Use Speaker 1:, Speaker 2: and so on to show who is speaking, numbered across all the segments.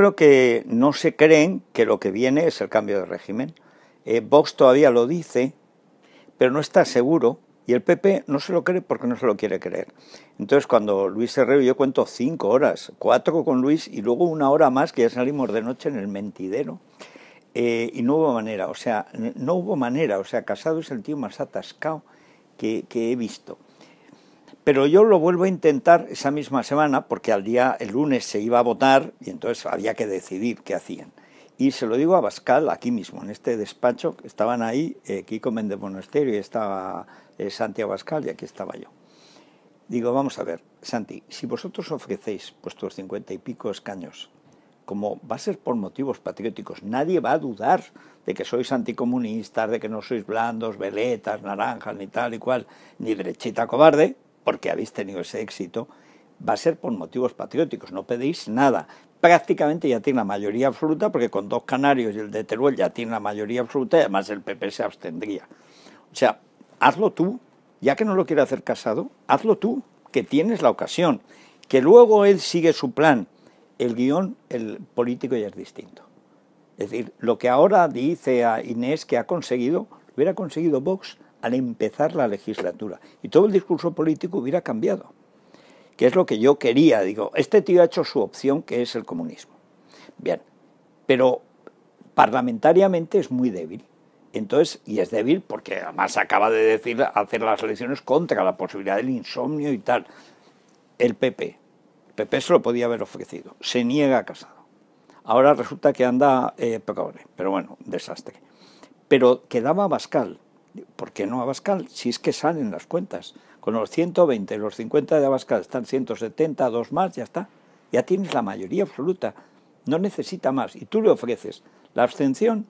Speaker 1: creo que no se creen que lo que viene es el cambio de régimen. Eh, Vox todavía lo dice, pero no está seguro, y el PP no se lo cree porque no se lo quiere creer. Entonces, cuando Luis Herrero, yo cuento cinco horas, cuatro con Luis y luego una hora más que ya salimos de noche en el mentidero. Eh, y no hubo manera, o sea, no hubo manera, o sea, Casado es el tío más atascado que he visto pero yo lo vuelvo a intentar esa misma semana porque al día el lunes se iba a votar y entonces había que decidir qué hacían. Y se lo digo a Bascal aquí mismo, en este despacho, que estaban ahí aquí eh, Kiko Méndez Monasterio y estaba eh, Santi Abascal, Bascal y aquí estaba yo. Digo, vamos a ver, Santi, si vosotros ofrecéis vuestros cincuenta y pico escaños, como va a ser por motivos patrióticos, nadie va a dudar de que sois anticomunistas, de que no sois blandos, veletas, naranjas, ni tal y cual, ni derechita cobarde, porque habéis tenido ese éxito, va a ser por motivos patrióticos, no pedís nada. Prácticamente ya tiene la mayoría absoluta, porque con dos canarios y el de Teruel ya tiene la mayoría absoluta, y además el PP se abstendría. O sea, hazlo tú, ya que no lo quiere hacer casado, hazlo tú, que tienes la ocasión. Que luego él sigue su plan. El guión, el político ya es distinto. Es decir, lo que ahora dice a Inés que ha conseguido, lo hubiera conseguido Vox al empezar la legislatura. Y todo el discurso político hubiera cambiado, que es lo que yo quería. Digo, este tío ha hecho su opción, que es el comunismo. Bien, pero parlamentariamente es muy débil. Entonces, y es débil porque además acaba de decir hacer las elecciones contra la posibilidad del insomnio y tal. El PP, el PP se lo podía haber ofrecido, se niega a Casado. Ahora resulta que anda eh, pero bueno, desastre. Pero quedaba Bascal ¿Por qué no Abascal? Si es que salen las cuentas. Con los 120 y los 50 de Abascal están 170, dos más, ya está. Ya tienes la mayoría absoluta. No necesita más. Y tú le ofreces la abstención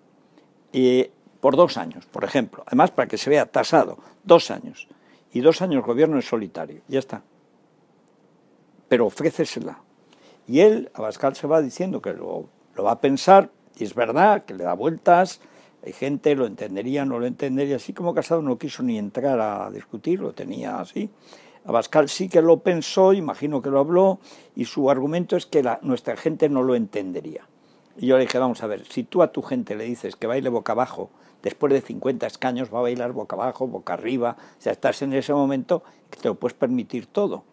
Speaker 1: y eh, por dos años, por ejemplo. Además, para que se vea tasado, dos años. Y dos años gobierno es solitario. Ya está. Pero ofrécesela. Y él, Abascal, se va diciendo que lo va a pensar. Y es verdad que le da vueltas hay gente, lo entendería, no lo entendería, así como Casado no quiso ni entrar a discutir, lo tenía así. Abascal sí que lo pensó, imagino que lo habló, y su argumento es que nuestra gente no lo entendería. Y yo le dije, vamos a ver, si tú a tu gente le dices que baile boca abajo, después de 50 escaños va a bailar boca abajo, boca arriba, o sea, estás en ese momento te lo puedes permitir todo.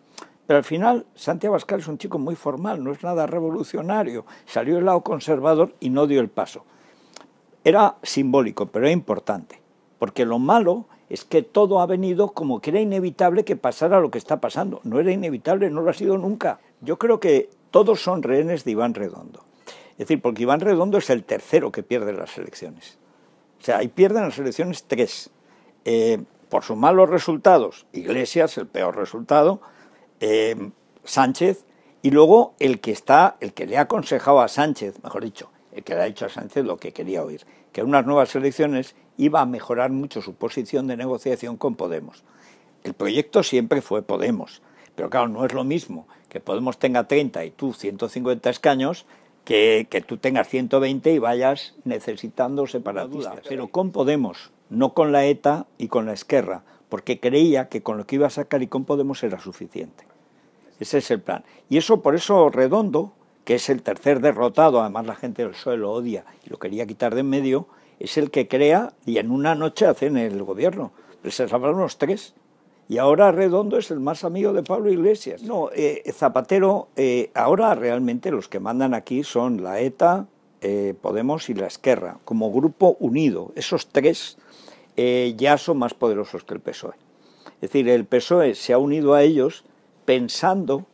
Speaker 1: Pero al final, Santiago Abascal es un chico muy formal, no es nada revolucionario, salió el lado conservador y no dio el paso. Era simbólico, pero era importante, porque lo malo es que todo ha venido como que era inevitable que pasara lo que está pasando. No era inevitable, no lo ha sido nunca. Yo creo que todos son rehenes de Iván Redondo. Es decir, porque Iván Redondo es el tercero que pierde las elecciones. O sea, ahí pierden las elecciones tres. Eh, por sus malos resultados, Iglesias, el peor resultado, eh, Sánchez, y luego el que está, el que le ha aconsejado a Sánchez, mejor dicho, eh, que le ha dicho a Sánchez lo que quería oír, que en unas nuevas elecciones iba a mejorar mucho su posición de negociación con Podemos. El proyecto siempre fue Podemos, pero claro, no es lo mismo que Podemos tenga 30 y tú 150 escaños que, que tú tengas 120 y vayas necesitando separatistas. Pero con Podemos, no con la ETA y con la Esquerra, porque creía que con lo que iba a sacar y con Podemos era suficiente. Ese es el plan. Y eso por eso Redondo que es el tercer derrotado, además la gente del suelo odia y lo quería quitar de en medio, es el que crea y en una noche hacen el gobierno. Pues se salvaron los tres. Y ahora Redondo es el más amigo de Pablo Iglesias. No, eh, Zapatero, eh, ahora realmente los que mandan aquí son la ETA, eh, Podemos y la Esquerra, como grupo unido. Esos tres ya son más poderosos que el PSOE. Es decir, el PSOE se ha unido a ellos pensando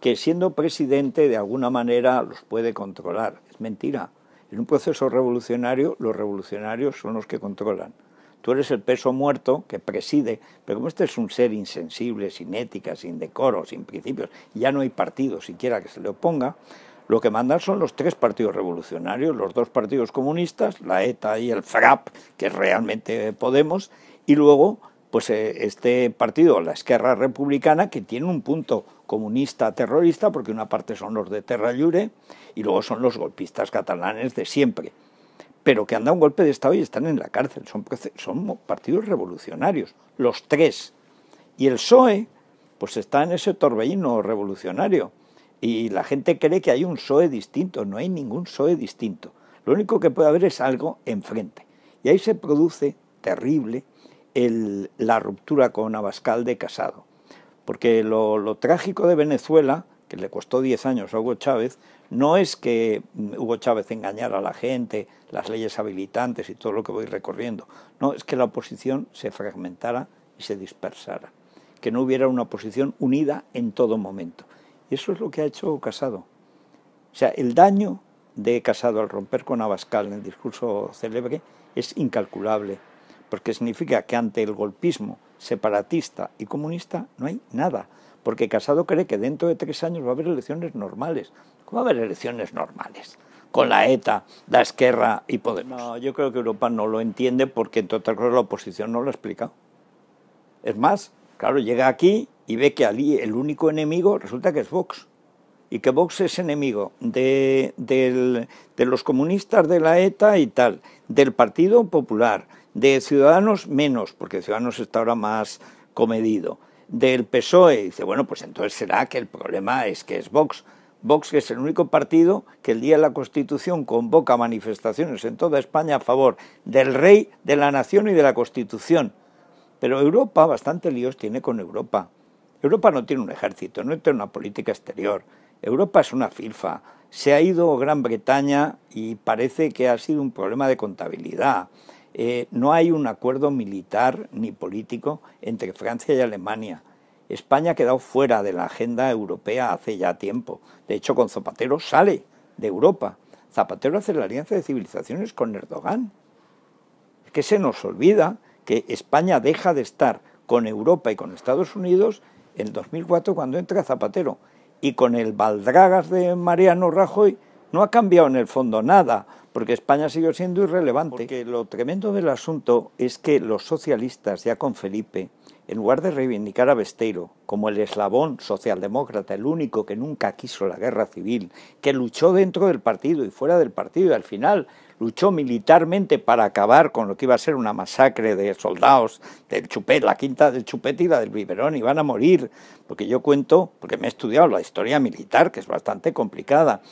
Speaker 1: que siendo presidente de alguna manera los puede controlar. Es mentira. En un proceso revolucionario los revolucionarios son los que controlan. Tú eres el peso muerto que preside, pero como este es un ser insensible, sin ética, sin decoro, sin principios, ya no hay partido siquiera que se le oponga, lo que mandan son los tres partidos revolucionarios, los dos partidos comunistas, la ETA y el FRAP, que es realmente Podemos, y luego pues eh, este partido, la Esquerra Republicana, que tiene un punto comunista terrorista, porque una parte son los de Terra y luego son los golpistas catalanes de siempre, pero que han dado un golpe de Estado y están en la cárcel. Son, son partidos revolucionarios, los tres. Y el PSOE, pues está en ese torbellino revolucionario. Y la gente cree que hay un PSOE distinto. No hay ningún PSOE distinto. Lo único que puede haber es algo enfrente. Y ahí se produce, terrible, la ruptura con Abascal de Casado. Porque lo, trágico de Venezuela, que le costó 10 años a Hugo Chávez, no es que Hugo Chávez engañara a la gente, las leyes habilitantes y todo lo que voy recorriendo. No, es que la oposición se fragmentara y se dispersara. Que no hubiera una oposición unida en todo momento. eso es lo que ha hecho Casado. O sea, el daño de Casado al romper con Abascal en el discurso célebre es incalculable, porque significa que ante el golpismo separatista y comunista no hay nada, porque Casado cree que dentro de tres años va a haber elecciones normales. ¿Cómo va a haber elecciones normales? Con la ETA, la Esquerra y Podemos. No, yo creo que Europa no lo entiende porque, entre otras cosas, la oposición no lo ha explicado. Es más, claro, llega aquí y ve que allí el único enemigo resulta que es Vox. Y que Vox es enemigo de, de los comunistas de la ETA y tal, del Partido Popular, de Ciudadanos menos, porque Ciudadanos está ahora más comedido. Del PSOE, dice, bueno, pues entonces será que el problema es que es Vox. Vox, es el único partido que el día de la Constitución convoca manifestaciones en toda España a favor del rey, de la nación y de la Constitución. Pero Europa bastante líos tiene con Europa. Europa no tiene un ejército, no tiene una política exterior. Europa es una filfa. Se ha ido Gran Bretaña y parece que ha sido un problema de contabilidad. Eh, no hay un acuerdo militar ni político entre Francia y Alemania. España ha quedado fuera de la agenda europea hace ya tiempo. De hecho, con Zapatero sale de Europa. Zapatero hace la alianza de civilizaciones con Erdogan. Es que se nos olvida que España deja de estar con Europa y con Estados Unidos en 2004 cuando entra Zapatero. Y con el Valdragas de Mariano Rajoy no ha cambiado en el fondo nada porque España sigue siendo irrelevante. Porque lo tremendo del asunto es que los socialistas, ya con Felipe, en lugar de reivindicar a Besteiro como el eslabón socialdemócrata, el único que nunca quiso la guerra civil, que luchó dentro del partido y fuera del partido, y al final luchó militarmente para acabar con lo que iba a ser una masacre de soldados del Chupet, la quinta del Chupet y la del Biberón, y van a morir, porque yo cuento, porque me he estudiado la historia militar, que es bastante complicada,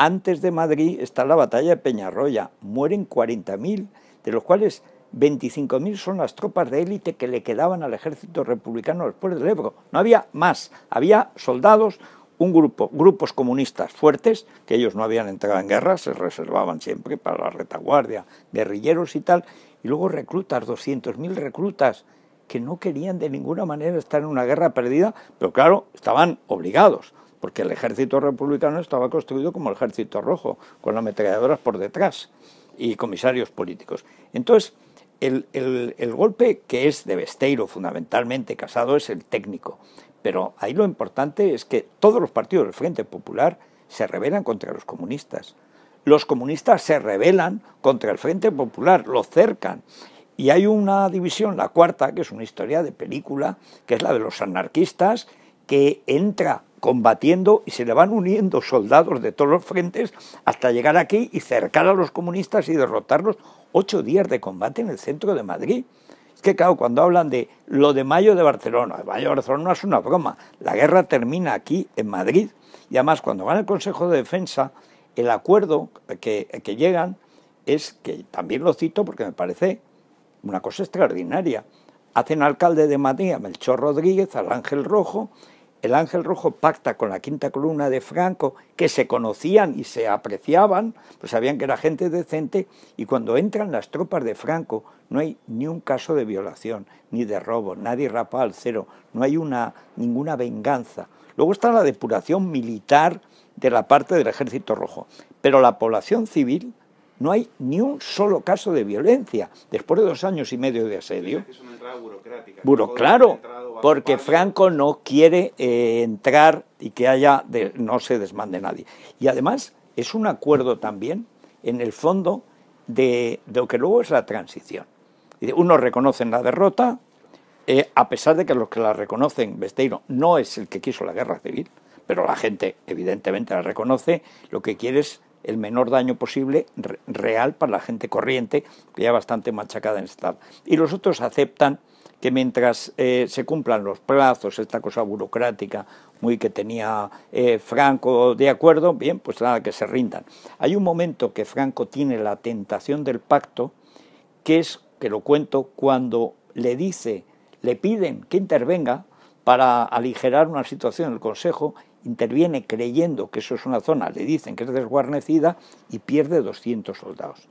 Speaker 1: antes de Madrid está la batalla de Peñarroya, mueren 40.000, de los cuales 25.000 son las tropas de élite que le quedaban al ejército republicano después del Ebro. No había más, había soldados, un grupo, grupos comunistas fuertes, que ellos no habían entrado en guerra, se reservaban siempre para la retaguardia, guerrilleros y tal, y luego reclutas, 200.000 reclutas, que no querían de ninguna manera estar en una guerra perdida, pero claro, estaban obligados porque el ejército republicano estaba construido como el ejército rojo, con ametralladoras por detrás y comisarios políticos. Entonces, el, golpe que es de Besteiro fundamentalmente, Casado, es el técnico. Pero ahí lo importante es que todos los partidos del Frente Popular se rebelan contra los comunistas. Los comunistas se rebelan contra el Frente Popular, lo cercan. Y hay una división, la cuarta, que es una historia de película, que es la de los anarquistas, que entra combatiendo y se le van uniendo soldados de todos los frentes hasta llegar aquí y cercar a los comunistas y derrotarlos. Ocho días de combate en el centro de Madrid. Es que, claro, cuando hablan de lo de mayo de Barcelona, de mayo de Barcelona es una broma. La guerra termina aquí, en Madrid. Y además, cuando van al Consejo de Defensa, el acuerdo que, que llegan es que, también lo cito porque me parece una cosa extraordinaria, hacen alcalde de Madrid a Melchor Rodríguez, al Ángel Rojo el Ángel Rojo pacta con la quinta columna de Franco, que se conocían y se apreciaban, pues sabían que era gente decente, y cuando entran las tropas de Franco no hay ni un caso de violación, ni de robo, nadie rapa al cero, no hay ninguna venganza. Luego está la depuración militar de la parte del ejército rojo, pero la población civil no hay ni un solo caso de violencia después de dos años y medio de asedio. Es una entrada burocrática. claro, porque Franco no quiere eh, entrar y que haya de, no se desmande nadie. Y además es un acuerdo también, en el fondo, de, lo que luego es la transición. Uno reconocen la derrota, eh, a pesar de que los que la reconocen, Besteiro no es el que quiso la guerra civil, pero la gente evidentemente la reconoce, lo que quiere es el menor daño posible real para la gente corriente, que ya bastante machacada en estado Y los otros aceptan que mientras eh, se cumplan los plazos, esta cosa burocrática muy que tenía eh, Franco de acuerdo, bien, pues nada, que se rindan. Hay un momento que Franco tiene la tentación del pacto, que es, que lo cuento, cuando le dice, le piden que intervenga para aligerar una situación en el Consejo interviene creyendo que eso es una zona, le dicen que es desguarnecida y pierde 200 soldados.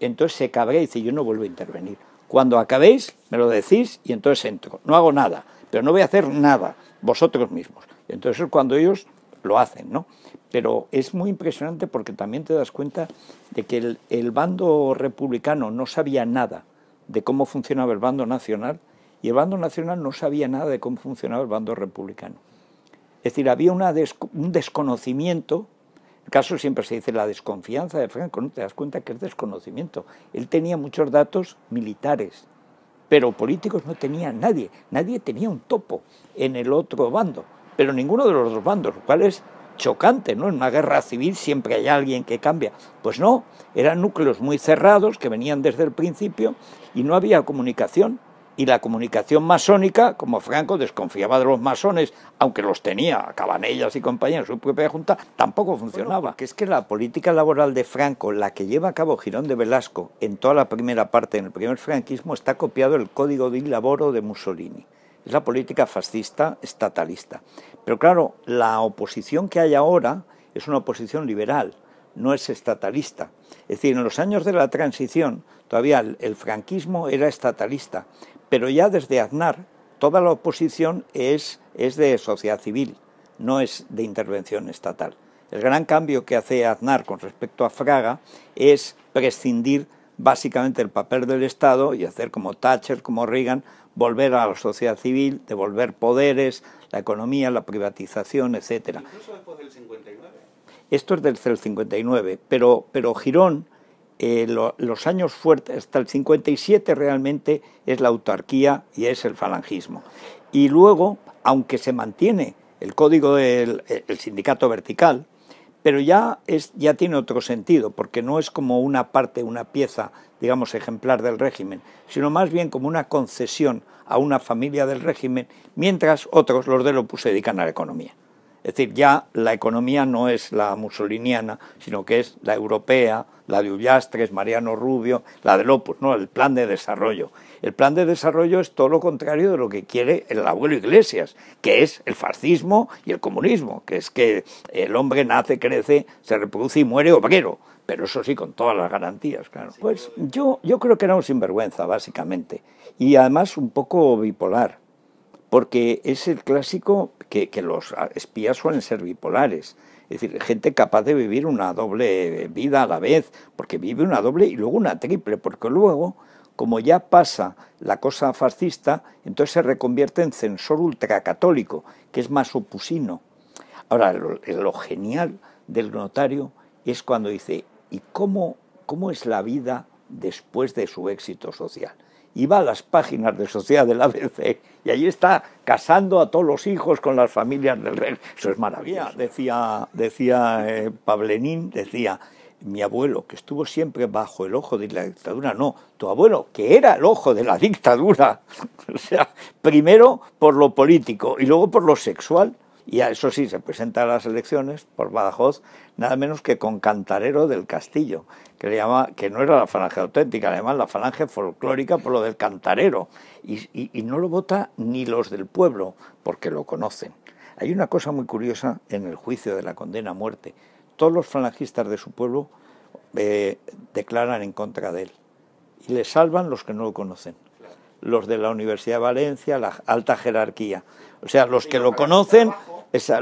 Speaker 1: Entonces se cabrea y dice, yo no vuelvo a intervenir. Cuando acabéis, me lo decís y entonces entro. No hago nada, pero no voy a hacer nada, vosotros mismos. Entonces es cuando ellos lo hacen, ¿no? Pero es muy impresionante porque también te das cuenta de que el, bando republicano no sabía nada de cómo funcionaba el bando nacional y el bando nacional no sabía nada de cómo funcionaba el bando republicano. Es decir, había un desconocimiento, el caso siempre se dice la desconfianza de Franco, no te das cuenta que es desconocimiento. Él tenía muchos datos militares, pero políticos no tenía nadie, nadie tenía un topo en el otro bando, pero ninguno de los dos bandos, lo cual es chocante, ¿no? En una guerra civil siempre hay alguien que cambia. Pues no, eran núcleos muy cerrados que venían desde el principio y no había comunicación y la comunicación masónica, como Franco desconfiaba de los masones, aunque los tenía, Cabanellas y compañía en su propia junta, tampoco funcionaba. que es que la política laboral de Franco, la que lleva a cabo Girón de Velasco en toda la primera parte, en el primer franquismo, está copiado el código de laboro de Mussolini. Es la política fascista estatalista. Pero claro, la oposición que hay ahora es una oposición liberal, no es estatalista. Es decir, en los años de la transición todavía el franquismo era estatalista, pero ya desde Aznar, toda la oposición es, de sociedad civil, no es de intervención estatal. El gran cambio que hace Aznar con respecto a Fraga es prescindir básicamente el papel del Estado y hacer como Thatcher, como Reagan, volver a la sociedad civil, devolver poderes, la economía, la privatización, etcétera. después del 59. Esto es del 59, pero Girón eh, los años fuertes, hasta el 57 realmente es la autarquía y es el falangismo. Y luego, aunque se mantiene el código del eh, sindicato vertical, pero ya, ya tiene otro sentido, porque no es como una parte, una pieza, digamos, ejemplar del régimen, sino más bien como una concesión a una familia del régimen, mientras otros, los del Opus, se dedican a la economía. Es decir, ya la economía no es la mussoliniana sino que es la europea, la de Ullastres, Mariano Rubio, la de Opus, no, el plan de desarrollo. El plan de desarrollo es todo lo contrario de lo que quiere el abuelo Iglesias, que es el fascismo y el comunismo, que es que el hombre nace, crece, se reproduce y muere obrero pero eso sí, con todas las garantías, claro. Pues yo, yo creo que era un sinvergüenza, básicamente, y además un poco bipolar porque es el clásico que, los espías suelen ser bipolares. Es decir, gente capaz de vivir una doble vida a la vez, porque vive una doble y luego una triple, porque luego, como ya pasa la cosa fascista, entonces se reconvierte en censor ultracatólico, que es más opusino. Ahora, lo, genial del notario es cuando dice, ¿y cómo es la vida después de su éxito social? y va a las páginas de Sociedad del ABC y allí está casando a todos los hijos con las familias del rey. Eso es maravilla Decía, decía eh, Pablenín, decía, mi abuelo, que estuvo siempre bajo el ojo de la dictadura, no, tu abuelo, que era el ojo de la dictadura, o sea, primero por lo político y luego por lo sexual, y a eso sí, se presenta a las elecciones por Badajoz, nada menos que con Cantarero del Castillo, que, le llama, que no era la falange auténtica, además la falange folclórica por lo del Cantarero. Y, no lo vota ni los del pueblo, porque lo conocen. Hay una cosa muy curiosa en el juicio de la condena a muerte. Todos los falangistas de su pueblo eh, declaran en contra de él. Y le salvan los que no lo conocen los de la Universidad de Valencia, la alta jerarquía. O sea, los que lo conocen,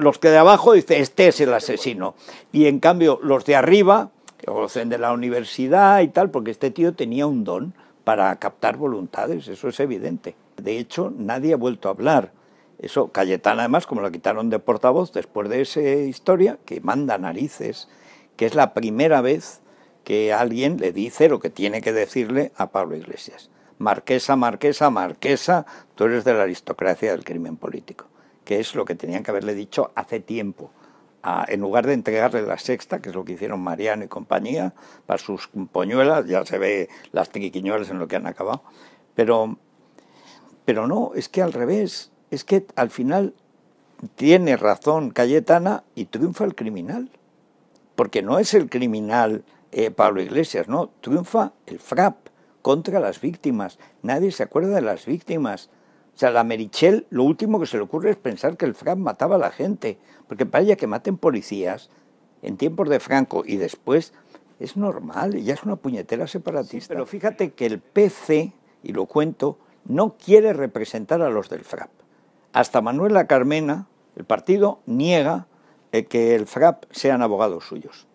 Speaker 1: los que de abajo dicen, este es el asesino. Y en cambio, los de arriba, que conocen de la universidad y tal, porque este tío tenía un don para captar voluntades, eso es evidente. De hecho, nadie ha vuelto a hablar. Eso, Cayetana, además, como la quitaron de portavoz después de esa historia, que manda narices, que es la primera vez que alguien le dice lo que tiene que decirle a Pablo Iglesias marquesa, marquesa, marquesa, tú eres de la aristocracia del crimen político, que es lo que tenían que haberle dicho hace tiempo. Ah, en lugar de entregarle la sexta, que es lo que hicieron Mariano y compañía, para sus poñuelas, ya se ve las triquiñuelas en lo que han acabado, pero, pero no, es que al revés, es que al final tiene razón Cayetana y triunfa el criminal, porque no es el criminal eh, Pablo Iglesias, no, triunfa el FRAP, contra las víctimas. Nadie se acuerda de las víctimas. O sea, la Merichel lo último que se le ocurre es pensar que el FRAP mataba a la gente, porque para ella que maten policías en tiempos de Franco y después es normal, ya es una puñetera separatista. pero fíjate que el PC, y lo cuento, no quiere representar a los del FRAP. Hasta Manuela Carmena, el partido, niega eh, que el FRAP sean abogados suyos.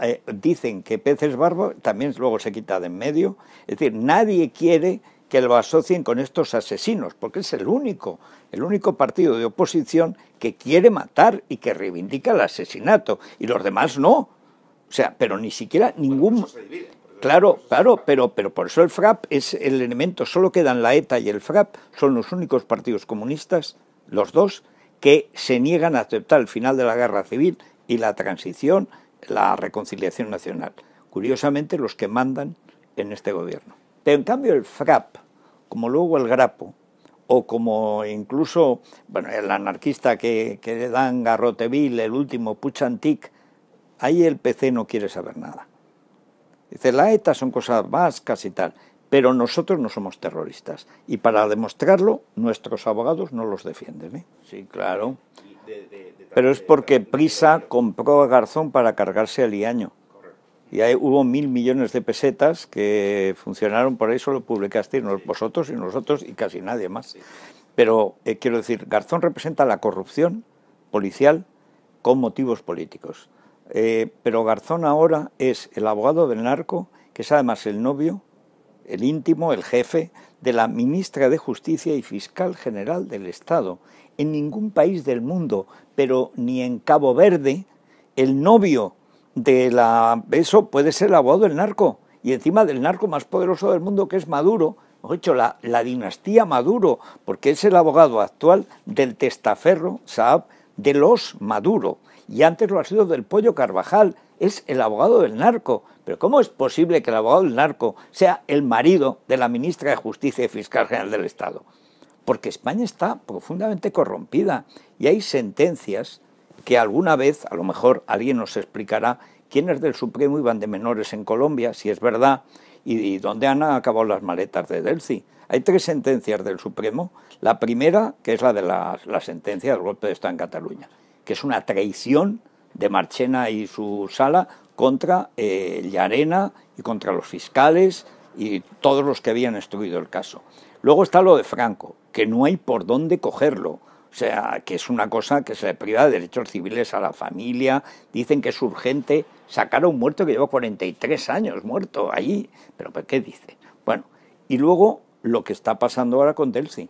Speaker 1: Eh, dicen que peces barbo también luego se quita de en medio. Es decir, nadie quiere que lo asocien con estos asesinos, porque es el único, el único partido de oposición que quiere matar y que reivindica el asesinato, y los demás no. O sea, pero ni siquiera ningún... Claro, claro, pero, pero por eso el FRAP es el elemento, solo quedan la ETA y el FRAP, son los únicos partidos comunistas, los dos, que se niegan a aceptar el final de la guerra civil y la transición la reconciliación nacional. Curiosamente, los que mandan en este gobierno. Pero en cambio el FRAP, como luego el Grapo, o como incluso bueno, el anarquista que, le dan Garroteville, el último Puchantik, ahí el PC no quiere saber nada. Dice, la ETA son cosas vascas y tal, pero nosotros no somos terroristas. Y para demostrarlo, nuestros abogados no los defienden. ¿eh? Sí, claro. Pero es porque Prisa compró a Garzón para cargarse al Iaño. Y ahí hubo mil millones de pesetas que funcionaron por eso lo publicasteis vosotros y nosotros y casi nadie más. Pero eh, quiero decir, Garzón representa la corrupción policial con motivos políticos. Eh, pero Garzón ahora es el abogado del narco, que es además el novio, el íntimo, el jefe de la ministra de Justicia y fiscal general del Estado en ningún país del mundo, pero ni en Cabo Verde, el novio de la... Eso puede ser el abogado del narco, y encima del narco más poderoso del mundo, que es Maduro, hemos hecho, la, la dinastía Maduro, porque es el abogado actual del testaferro Saab de los Maduro, y antes lo ha sido del Pollo Carvajal, es el abogado del narco. Pero ¿cómo es posible que el abogado del narco sea el marido de la ministra de Justicia y Fiscal General del Estado? porque España está profundamente corrompida y hay sentencias que alguna vez, a lo mejor alguien nos explicará, quiénes del Supremo iban de menores en Colombia, si es verdad, y, dónde han acabado las maletas de Delci. Hay tres sentencias del Supremo. La primera, que es la de la, sentencia del golpe de Estado en Cataluña, que es una traición de Marchena y su sala contra eh, Llarena y contra los fiscales y todos los que habían destruido el caso. Luego está lo de Franco, que no hay por dónde cogerlo. O sea, que es una cosa que se le priva de derechos civiles a la familia. Dicen que es urgente sacar a un muerto que lleva 43 años muerto allí. Pero, ¿pero ¿qué dice? Bueno, y luego lo que está pasando ahora con Delcy,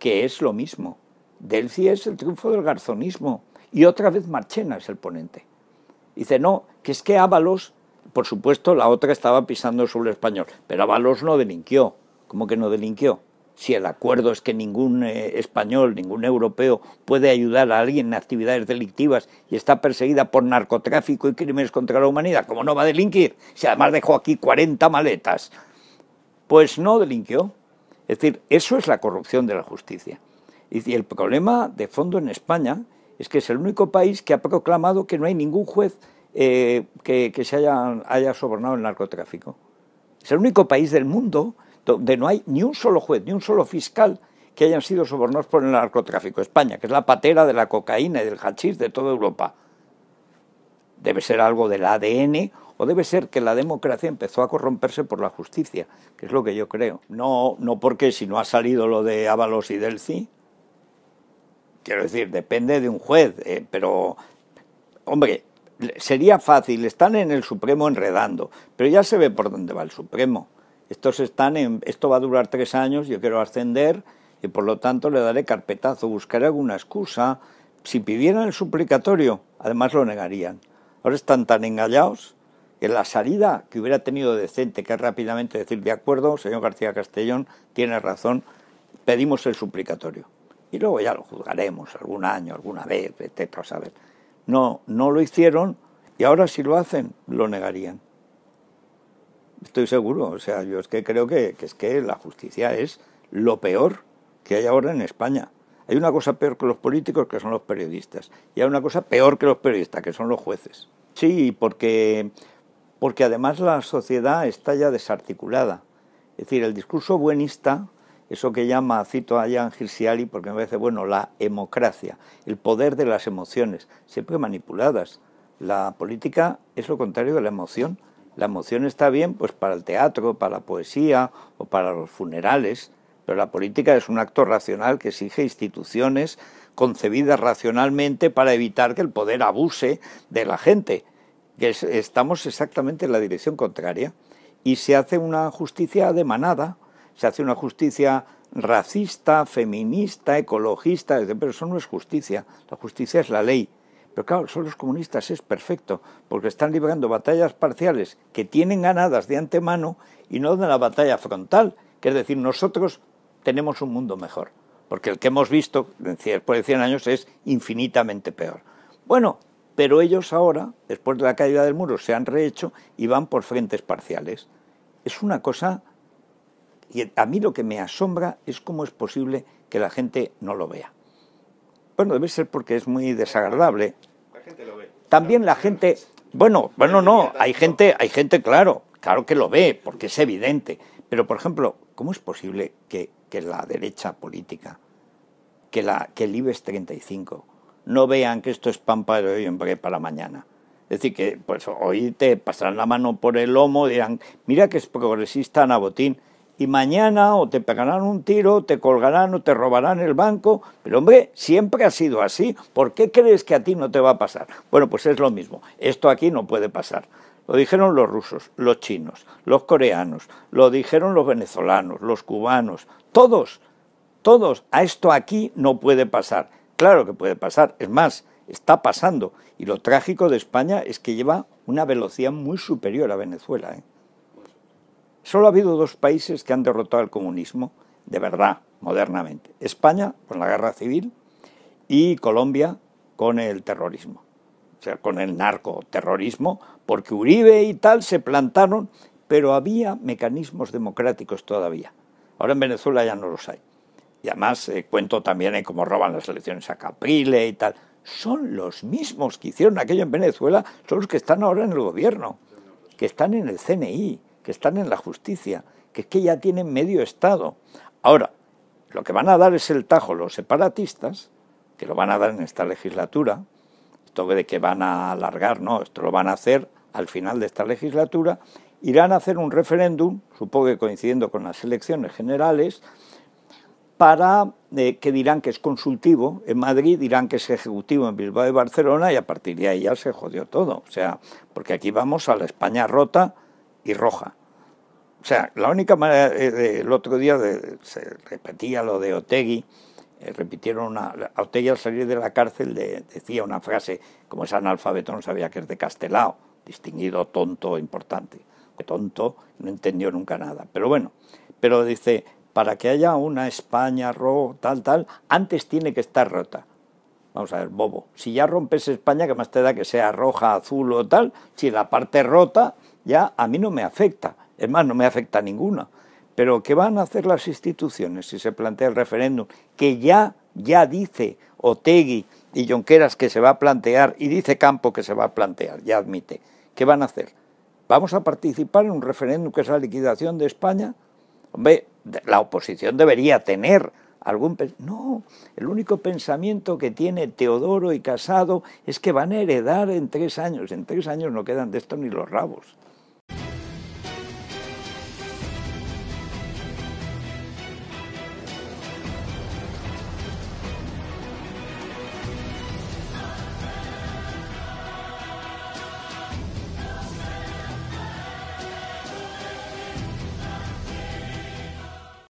Speaker 1: que es lo mismo. Delcy es el triunfo del garzonismo. Y otra vez Marchena es el ponente. Dice, no, que es que Ábalos, por supuesto, la otra estaba pisando sobre el español, pero Ábalos no delinquió. ¿Cómo que no delinquió? Si el acuerdo es que ningún eh, español, ningún europeo puede ayudar a alguien en actividades delictivas y está perseguida por narcotráfico y crímenes contra la humanidad, ¿cómo no va a delinquir? Si además dejó aquí 40 maletas. Pues no delinquió. Es decir, eso es la corrupción de la justicia. Y el problema de fondo en España es que es el único país que ha proclamado que no hay ningún juez eh, que, se haya, haya sobornado el narcotráfico. Es el único país del mundo donde no hay ni un solo juez, ni un solo fiscal que hayan sido sobornados por el narcotráfico. España, que es la patera de la cocaína y del hachís de toda Europa. Debe ser algo del ADN o debe ser que la democracia empezó a corromperse por la justicia, que es lo que yo creo. No, no porque si no ha salido lo de Ábalos y Delci, quiero decir, depende de un juez, eh, pero, hombre, sería fácil, están en el Supremo enredando, pero ya se ve por dónde va el Supremo. Estos están en, esto va a durar tres años, yo quiero ascender y por lo tanto le daré carpetazo, buscaré alguna excusa. Si pidieran el suplicatorio, además lo negarían. Ahora están tan engallados que la salida que hubiera tenido decente, que es rápidamente decir, de acuerdo, señor García Castellón, tiene razón, pedimos el suplicatorio. Y luego ya lo juzgaremos algún año, alguna vez, etcétera, No, no lo hicieron y ahora si lo hacen, lo negarían. Estoy seguro, o sea, yo es que creo que, es que la justicia es lo peor que hay ahora en España. Hay una cosa peor que los políticos, que son los periodistas, y hay una cosa peor que los periodistas, que son los jueces. Sí, porque, porque además la sociedad está ya desarticulada. Es decir, el discurso buenista, eso que llama, cito a Jan Girsiali, porque me parece bueno, la democracia, el poder de las emociones, siempre manipuladas. La política es lo contrario de la emoción. La emoción está bien pues para el teatro, para la poesía o para los funerales, pero la política es un acto racional que exige instituciones concebidas racionalmente para evitar que el poder abuse de la gente, estamos exactamente en la dirección contraria. Y se hace una justicia de manada, se hace una justicia racista, feminista, ecologista, pero eso no es justicia, la justicia es la ley, pero claro, son los comunistas, es perfecto, porque están librando batallas parciales que tienen ganadas de antemano y no de la batalla frontal, que es decir, nosotros tenemos un mundo mejor, porque el que hemos visto después de 100 años es infinitamente peor. Bueno, pero ellos ahora, después de la caída del muro, se han rehecho y van por frentes parciales. Es una cosa, y a mí lo que me asombra es cómo es posible que la gente no lo vea. Bueno, debe ser porque es muy desagradable. La gente lo ve. También la gente, bueno, bueno, no, hay gente, hay gente, claro, claro que lo ve, porque es evidente. Pero, por ejemplo, ¿cómo es posible que, la derecha política, que, la, que el IBEX 35, no vean que esto es pan para hoy en para mañana? Es decir, que pues hoy te pasarán la mano por el lomo y dirán, mira que es progresista Nabotín, y mañana o te pegarán un tiro, te colgarán o te robarán el banco. Pero hombre, siempre ha sido así. ¿Por qué crees que a ti no te va a pasar? Bueno, pues es lo mismo. Esto aquí no puede pasar. Lo dijeron los rusos, los chinos, los coreanos, lo dijeron los venezolanos, los cubanos, todos, todos. A esto aquí no puede pasar. Claro que puede pasar. Es más, está pasando. Y lo trágico de España es que lleva una velocidad muy superior a Venezuela. ¿eh? Solo ha habido dos países que han derrotado al comunismo de verdad, modernamente. España con la guerra civil y Colombia con el terrorismo, o sea, con el narcoterrorismo, porque Uribe y tal se plantaron, pero había mecanismos democráticos todavía. Ahora en Venezuela ya no los hay. Y además eh, cuento también eh, cómo roban las elecciones a Caprile y tal. Son los mismos que hicieron aquello en Venezuela, son los que están ahora en el gobierno, que están en el CNI, que están en la justicia, que es que ya tienen medio Estado. Ahora, lo que van a dar es el tajo los separatistas, que lo van a dar en esta legislatura, esto de que van a alargar, no, esto lo van a hacer al final de esta legislatura, irán a hacer un referéndum, supongo que coincidiendo con las elecciones generales, para eh, que dirán que es consultivo en Madrid, dirán que es ejecutivo en Bilbao y Barcelona y a partir de ahí ya se jodió todo. O sea, porque aquí vamos a la España rota y roja. O sea, la única manera, eh, el otro día se repetía lo de Otegui, eh, repitieron una, Otegui al salir de la cárcel decía una frase, como es analfabeto no sabía que es de Castelao, distinguido, tonto, importante. Tonto, no entendió nunca nada. Pero bueno, pero dice, para que haya una España roja, tal, tal, antes tiene que estar rota. Vamos a ver, bobo, si ya rompes España, que más te da que sea roja, azul o tal, si la parte rota ya a mí no me afecta, es más, no me afecta ninguna. Pero ¿qué van a hacer las instituciones si se plantea el referéndum? Que ya, ya dice Otegui y Jonqueras que se va a plantear y dice Campo que se va a plantear, ya admite. ¿Qué van a hacer? ¿Vamos a participar en un referéndum que es la liquidación de España? Hombre, la oposición debería tener algún... No, el único pensamiento que tiene Teodoro y Casado es que van a heredar en tres años. En tres años no quedan de esto ni los rabos.